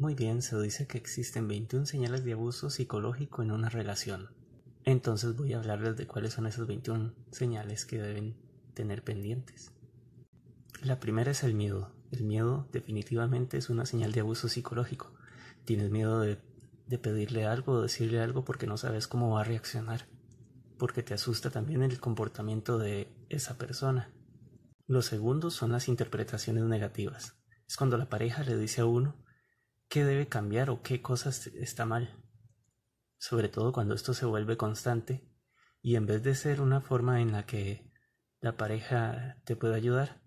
Muy bien, se dice que existen 21 señales de abuso psicológico en una relación. Entonces voy a hablarles de cuáles son esas 21 señales que deben tener pendientes. La primera es el miedo. El miedo definitivamente es una señal de abuso psicológico. Tienes miedo de, pedirle algo o decirle algo porque no sabes cómo va a reaccionar, porque te asusta también el comportamiento de esa persona. Los segundos son las interpretaciones negativas. Es cuando la pareja le dice a uno qué debe cambiar o qué cosas está mal, sobre todo cuando esto se vuelve constante y en vez de ser una forma en la que la pareja te puede ayudar,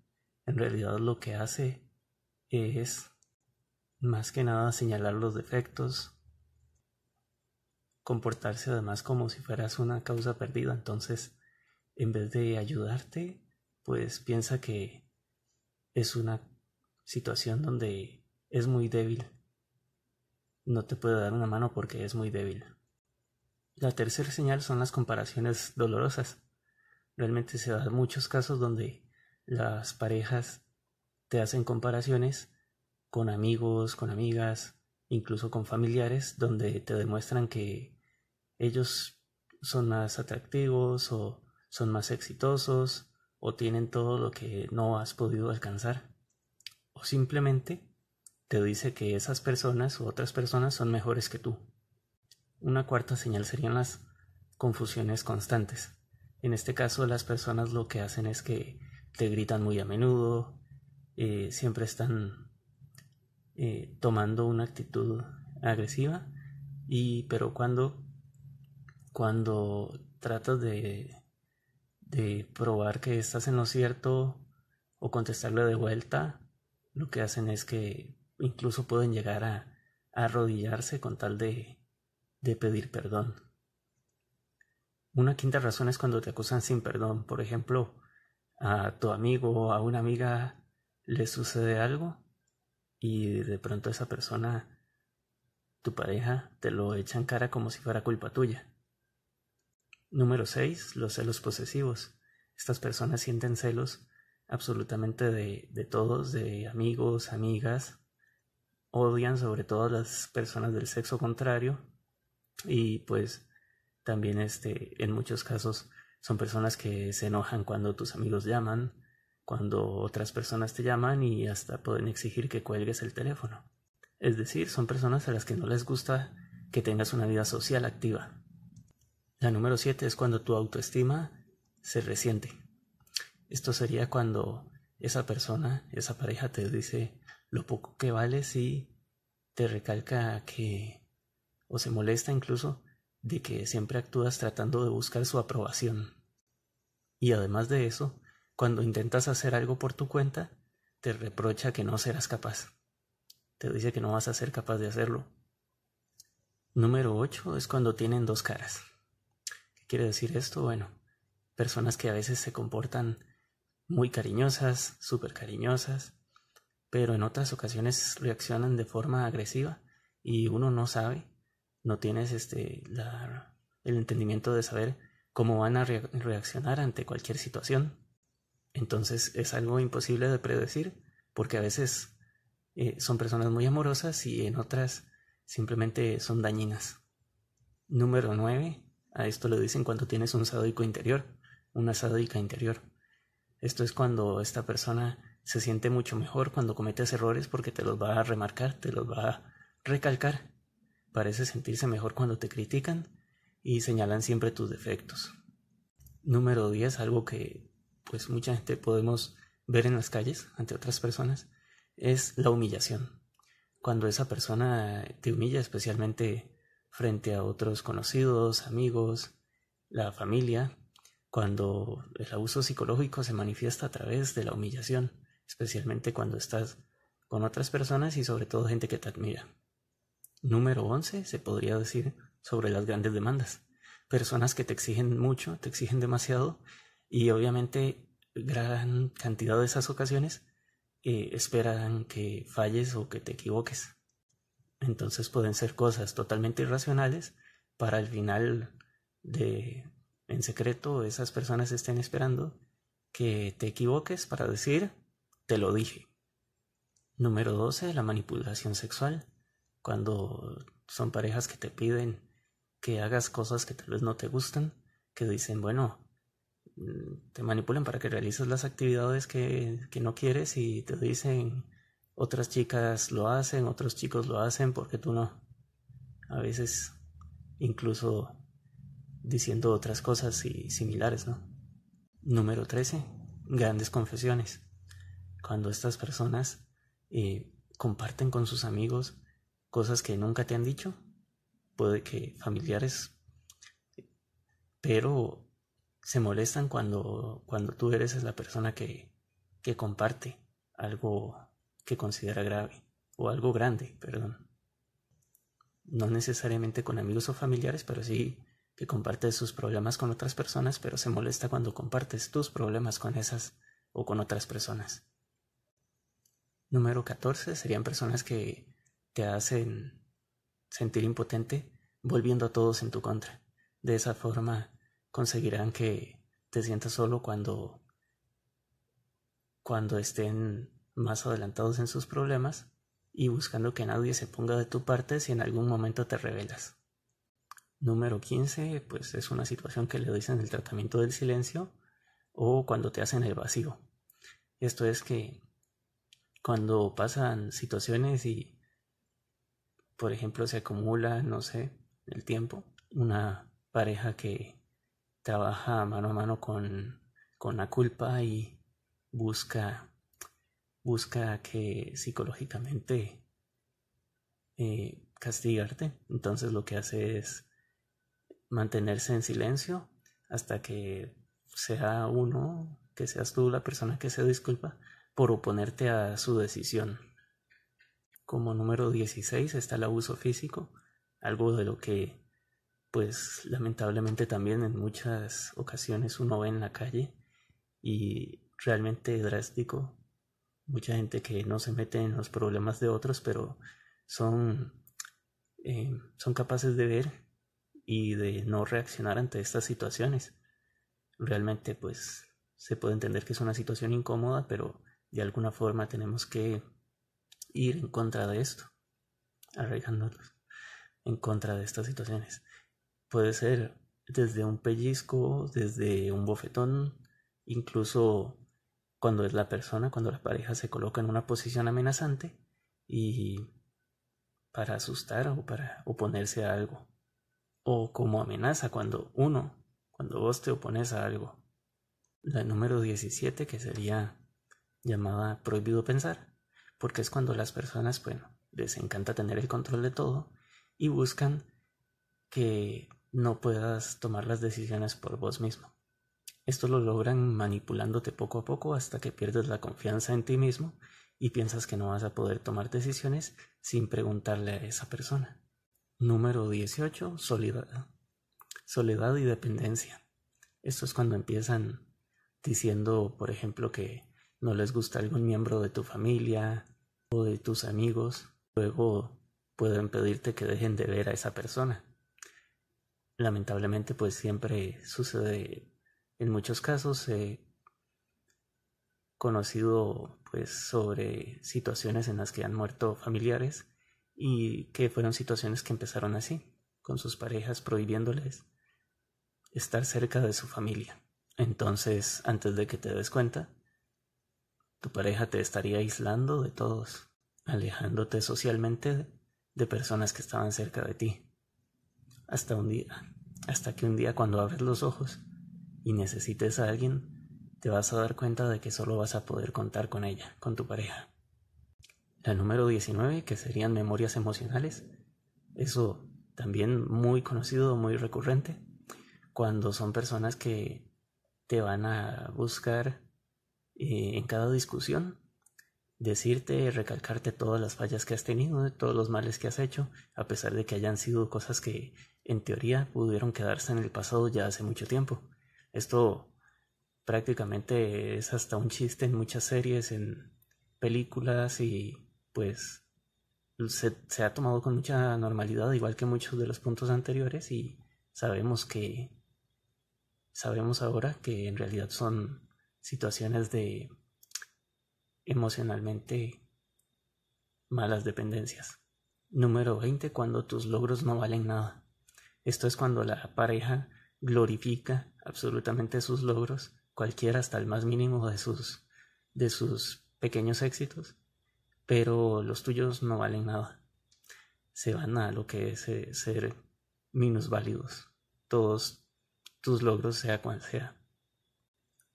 en realidad lo que hace es más que nada señalar los defectos, comportarse además como si fueras una causa perdida, entonces en vez de ayudarte, pues piensa que es una situación donde es muy débil no te puede dar una mano porque es muy débil. La tercera señal son las comparaciones dolorosas. Realmente se dan muchos casos donde las parejas te hacen comparaciones con amigos, con amigas, incluso con familiares, donde te demuestran que ellos son más atractivos o son más exitosos o tienen todo lo que no has podido alcanzar. O simplemente te dice que esas personas u otras personas son mejores que tú. Una cuarta señal serían las confusiones constantes. En este caso las personas lo que hacen es que te gritan muy a menudo, eh, siempre están eh, tomando una actitud agresiva y pero cuando cuando tratas de de probar que estás en lo cierto o contestarle de vuelta lo que hacen es que incluso pueden llegar a, arrodillarse con tal de, de pedir perdón. Una quinta razón es cuando te acusan sin perdón. Por ejemplo, a tu amigo o a una amiga le sucede algo y de pronto esa persona, tu pareja, te lo echan cara como si fuera culpa tuya. Número seis, Los celos posesivos. Estas personas sienten celos absolutamente de, de todos, de amigos, amigas, odian sobre todo a las personas del sexo contrario y pues también este en muchos casos son personas que se enojan cuando tus amigos llaman, cuando otras personas te llaman y hasta pueden exigir que cuelgues el teléfono. Es decir, son personas a las que no les gusta que tengas una vida social activa. La número 7 es cuando tu autoestima se resiente. Esto sería cuando esa persona, esa pareja te dice lo poco que vale sí te recalca que, o se molesta incluso, de que siempre actúas tratando de buscar su aprobación. Y además de eso, cuando intentas hacer algo por tu cuenta, te reprocha que no serás capaz. Te dice que no vas a ser capaz de hacerlo. Número 8 es cuando tienen dos caras. ¿Qué quiere decir esto? Bueno, personas que a veces se comportan muy cariñosas, súper cariñosas, pero en otras ocasiones reaccionan de forma agresiva y uno no sabe, no tienes este, el entendimiento de saber cómo van a reaccionar ante cualquier situación. Entonces es algo imposible de predecir porque a veces eh, son personas muy amorosas y en otras simplemente son dañinas. Número 9. A esto lo dicen cuando tienes un sádico interior, una sádica interior. Esto es cuando esta persona se siente mucho mejor cuando cometes errores porque te los va a remarcar, te los va a recalcar. Parece sentirse mejor cuando te critican y señalan siempre tus defectos. Número 10, algo que pues mucha gente podemos ver en las calles ante otras personas, es la humillación. Cuando esa persona te humilla, especialmente frente a otros conocidos, amigos, la familia, cuando el abuso psicológico se manifiesta a través de la humillación especialmente cuando estás con otras personas y sobre todo gente que te admira. Número 11 se podría decir sobre las grandes demandas. Personas que te exigen mucho, te exigen demasiado y obviamente gran cantidad de esas ocasiones eh, esperan que falles o que te equivoques. Entonces pueden ser cosas totalmente irracionales para el final de en secreto esas personas estén esperando que te equivoques para decir te lo dije. Número 12, la manipulación sexual. Cuando son parejas que te piden que hagas cosas que tal vez no te gustan, que dicen, bueno, te manipulan para que realices las actividades que, que no quieres y te dicen, otras chicas lo hacen, otros chicos lo hacen, porque tú no. A veces incluso diciendo otras cosas y similares, ¿no? Número 13. Grandes confesiones cuando estas personas eh, comparten con sus amigos cosas que nunca te han dicho, puede que familiares, pero se molestan cuando, cuando tú eres la persona que, que comparte algo que considera grave o algo grande, perdón. No necesariamente con amigos o familiares, pero sí que compartes sus problemas con otras personas, pero se molesta cuando compartes tus problemas con esas o con otras personas número 14 serían personas que te hacen sentir impotente volviendo a todos en tu contra. De esa forma conseguirán que te sientas solo cuando cuando estén más adelantados en sus problemas y buscando que nadie se ponga de tu parte si en algún momento te revelas. Número 15, pues es una situación que le dicen el tratamiento del silencio o cuando te hacen el vacío. Esto es que cuando pasan situaciones y, por ejemplo, se acumula, no sé, el tiempo, una pareja que trabaja mano a mano con, la culpa y busca, busca que psicológicamente eh, castigarte. Entonces lo que hace es mantenerse en silencio hasta que sea uno, que seas tú la persona que se disculpa por oponerte a su decisión. Como número 16 está el abuso físico, algo de lo que pues lamentablemente también en muchas ocasiones uno ve en la calle y realmente drástico. Mucha gente que no se mete en los problemas de otros, pero son, eh, son capaces de ver y de no reaccionar ante estas situaciones. Realmente pues se puede entender que es una situación incómoda, pero de alguna forma tenemos que ir en contra de esto, arraigándonos en contra de estas situaciones. Puede ser desde un pellizco, desde un bofetón, incluso cuando es la persona, cuando la pareja se coloca en una posición amenazante y para asustar o para oponerse a algo. O como amenaza cuando uno, cuando vos te opones a algo. La número 17 que sería llamada Prohibido Pensar, porque es cuando las personas, bueno, les encanta tener el control de todo y buscan que no puedas tomar las decisiones por vos mismo. Esto lo logran manipulándote poco a poco hasta que pierdes la confianza en ti mismo y piensas que no vas a poder tomar decisiones sin preguntarle a esa persona. Número 18. Soledad. Soledad y dependencia. Esto es cuando empiezan diciendo, por ejemplo, que no les gusta algún miembro de tu familia o de tus amigos, luego pueden pedirte que dejen de ver a esa persona. Lamentablemente, pues siempre sucede en muchos casos. He conocido pues sobre situaciones en las que han muerto familiares y que fueron situaciones que empezaron así, con sus parejas prohibiéndoles estar cerca de su familia. Entonces, antes de que te des cuenta, tu pareja te estaría aislando de todos, alejándote socialmente de personas que estaban cerca de ti. Hasta un día, hasta que un día cuando abres los ojos y necesites a alguien, te vas a dar cuenta de que solo vas a poder contar con ella, con tu pareja. La número 19, que serían memorias emocionales, eso también muy conocido, muy recurrente, cuando son personas que te van a buscar eh, en cada discusión, decirte, recalcarte todas las fallas que has tenido, todos los males que has hecho, a pesar de que hayan sido cosas que en teoría pudieron quedarse en el pasado ya hace mucho tiempo. Esto prácticamente es hasta un chiste en muchas series, en películas y pues se, se ha tomado con mucha normalidad, igual que muchos de los puntos anteriores y sabemos que sabemos ahora que en realidad son situaciones de emocionalmente malas dependencias. Número 20. Cuando tus logros no valen nada. Esto es cuando la pareja glorifica absolutamente sus logros, cualquiera hasta el más mínimo de sus, de sus pequeños éxitos, pero los tuyos no valen nada. Se van a lo que es eh, ser minusválidos. Todos tus logros, sea cual sea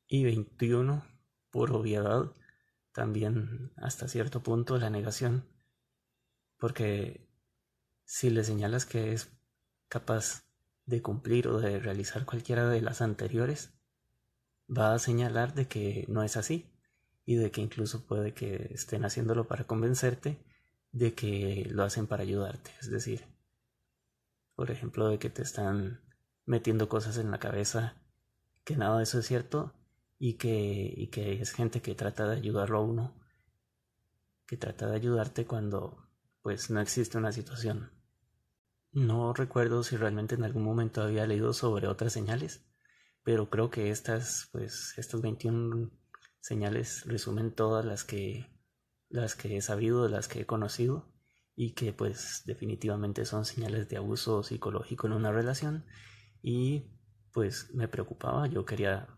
y 21, por obviedad, también hasta cierto punto la negación, porque si le señalas que es capaz de cumplir o de realizar cualquiera de las anteriores, va a señalar de que no es así y de que incluso puede que estén haciéndolo para convencerte de que lo hacen para ayudarte, es decir, por ejemplo, de que te están metiendo cosas en la cabeza que nada de eso es cierto y que, que es gente que trata de ayudarlo a uno, que trata de ayudarte cuando pues no existe una situación. No recuerdo si realmente en algún momento había leído sobre otras señales, pero creo que estas, pues, estas 21 señales resumen todas las que, las que he sabido, las que he conocido y que pues definitivamente son señales de abuso psicológico en una relación y pues me preocupaba, yo quería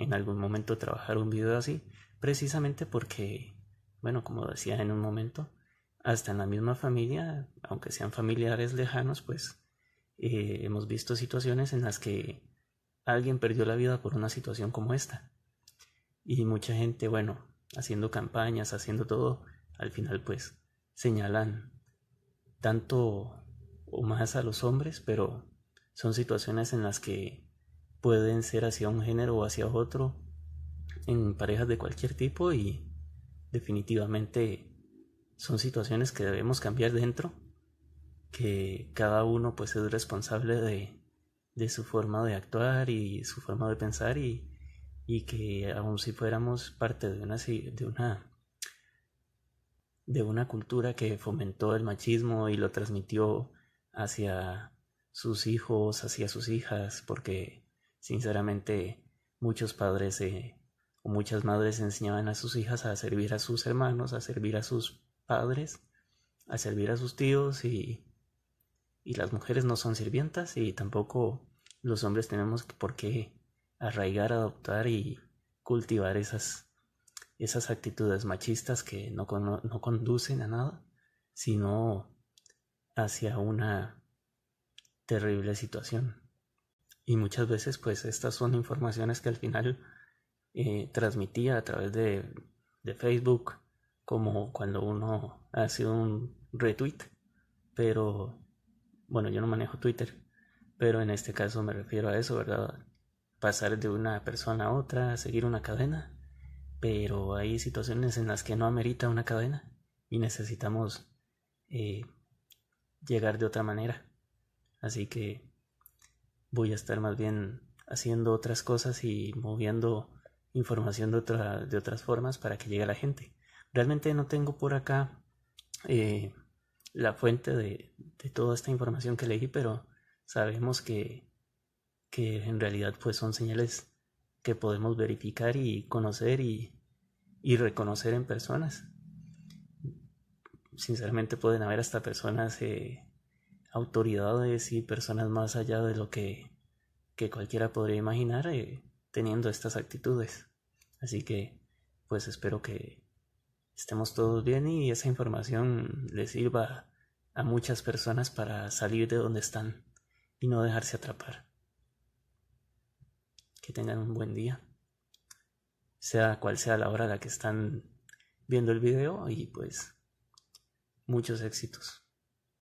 en algún momento trabajar un video así, precisamente porque, bueno, como decía en un momento, hasta en la misma familia, aunque sean familiares lejanos, pues eh, hemos visto situaciones en las que alguien perdió la vida por una situación como esta. Y mucha gente, bueno, haciendo campañas, haciendo todo, al final pues señalan tanto o más a los hombres, pero son situaciones en las que pueden ser hacia un género o hacia otro en parejas de cualquier tipo y definitivamente son situaciones que debemos cambiar dentro, que cada uno pues es responsable de, su forma de actuar y su forma de pensar y, que aun si fuéramos parte de una, de una de una cultura que fomentó el machismo y lo transmitió hacia sus hijos, hacia sus hijas, porque Sinceramente, muchos padres eh, o muchas madres enseñaban a sus hijas a servir a sus hermanos, a servir a sus padres, a servir a sus tíos y, y las mujeres no son sirvientas y tampoco los hombres tenemos por qué arraigar, adoptar y cultivar esas, esas actitudes machistas que no, no conducen a nada, sino hacia una terrible situación y muchas veces pues estas son informaciones que al final eh, transmitía a través de, Facebook como cuando uno hace un retweet pero bueno yo no manejo Twitter pero en este caso me refiero a eso verdad pasar de una persona a otra seguir una cadena pero hay situaciones en las que no amerita una cadena y necesitamos eh, llegar de otra manera así que voy a estar más bien haciendo otras cosas y moviendo información de, otra, de otras formas para que llegue a la gente. Realmente no tengo por acá eh, la fuente de, toda esta información que leí, pero sabemos que, que en realidad pues son señales que podemos verificar y conocer y, y reconocer en personas. Sinceramente pueden haber hasta personas eh, autoridades y personas más allá de lo que, cualquiera podría imaginar eh, teniendo estas actitudes. Así que, pues espero que estemos todos bien y esa información les sirva a muchas personas para salir de donde están y no dejarse atrapar. Que tengan un buen día, sea cual sea la hora a la que están viendo el video y pues muchos éxitos.